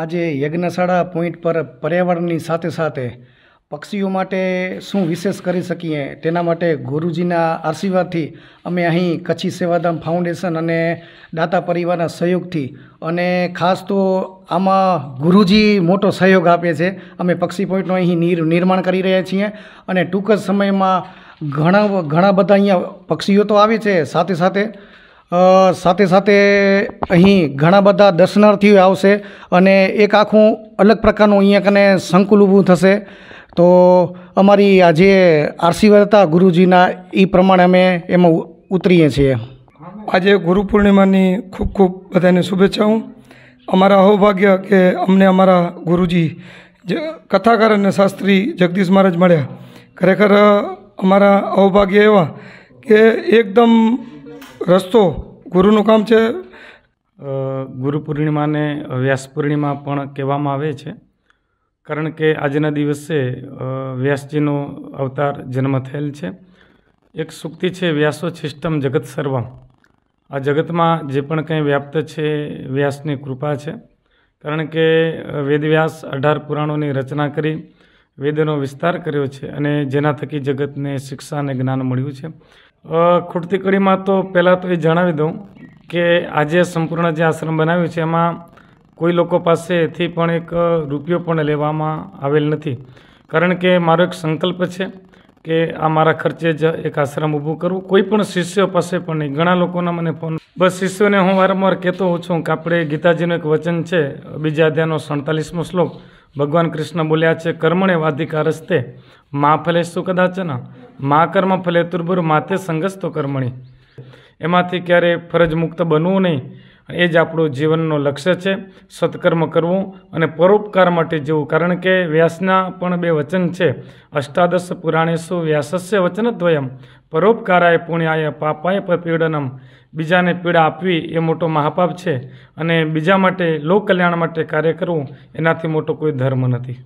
આજે યજ્ઞશાળા પોઈન્ટ પર પર્યાવરણની સાથે સાથે પક્ષીઓ માટે શું વિશેષ કરી શકીએ તેના માટે ગુરુજીના આશીર્વાદથી અમે અહીં કચ્છી સેવાધામ ફાઉન્ડેશન અને દાતા પરિવારના સહયોગથી અને ખાસ તો આમાં ગુરુજી મોટો સહયોગ આપે છે અમે પક્ષી પોઈન્ટનું અહીં નિર નિર્માણ કરી રહ્યા છીએ અને ટૂંક જ સમયમાં ઘણા ઘણા બધા અહીંયા પક્ષીઓ તો આવે છે સાથે સાથે સાથે સાથે અહીં ઘણા બધા દર્શનાર્થીઓ આવશે અને એક આખું અલગ પ્રકારનું અહીંયા કને સંકુલ ઊભું થશે તો અમારી આજે આરસી વર્તા ગુરુજીના એ પ્રમાણે અમે એમાં ઉતરીએ છીએ આજે ગુરુ પૂર્ણિમાની ખૂબ ખૂબ બધાને શુભેચ્છાઓ અમારા અહોભાગ્ય કે અમને અમારા ગુરુજી કથાકાર અને શાસ્ત્રી જગદીશ મહારાજ મળ્યા ખરેખર અમારા અહોભાગ્ય એવા કે એકદમ રસ્તો ગુરુનું કામ છે ગુરુ પૂર્ણિમાને વ્યાસ પૂર્ણિમા પણ કહેવામાં આવે છે કારણ કે આજના દિવસે વ્યાસજીનો અવતાર જન્મ થયેલ છે એક સુક્તિ છે વ્યાસો સિસ્ટમ જગત સર્વમ આ જગતમાં જે પણ કંઈ વ્યાપ્ત છે વ્યાસની કૃપા છે કારણ કે વેદવ્યાસ અઢાર પુરાણોની રચના કરી વેદનો વિસ્તાર કર્યો છે અને જેના થકી જગતને શિક્ષા અને જ્ઞાન મળ્યું છે ખૂટતી કડીમાં તો પહેલાં તો એ જણાવી દઉં કે આજે સંપૂર્ણ જે આશ્રમ બનાવ્યું છે એમાં કોઈ લોકો પાસેથી પણ એક રૂપિયો પણ લેવામાં આવેલ નથી કારણ કે મારો એક સંકલ્પ છે કે આ મારા ખર્ચે જ એક આશ્રમ ઊભું કરવું કોઈ પણ શિષ્ય પાસે પણ નહીં ઘણા લોકોના મને ફોન બસ શિષ્યોને હું વારંવાર કહેતો હોઉં છું કે આપણે ગીતાજીનું એક વચન છે બીજા અધ્યાયનો સડતાલીસમો શ્લોક ભગવાન કૃષ્ણ બોલ્યા છે કર્મણે રસ્તે મા ફલેશુ કદાચન મા કર્મ ફલે તુર્બુર માતે સંગસ્તો કર્મણી એમાંથી ક્યારે ફરજ મુક્ત બનવું નહીં એ જ આપણું જીવનનો લક્ષ્ય છે સત્કર્મ કરવું અને પરોપકાર માટે જીવવું કારણ કે વ્યાસના પણ બે વચન છે અષ્ટાદશ પુરાણેશુ વ્યાસસ્ય વચનદ્વયમ પરોપકારાય પુણ્યાય પાપાય પીડનમ બીજાને પીડા આપવી એ મોટો મહાપાપ છે અને બીજા માટે લોક કલ્યાણ માટે કાર્ય કરવું એનાથી મોટો કોઈ ધર્મ નથી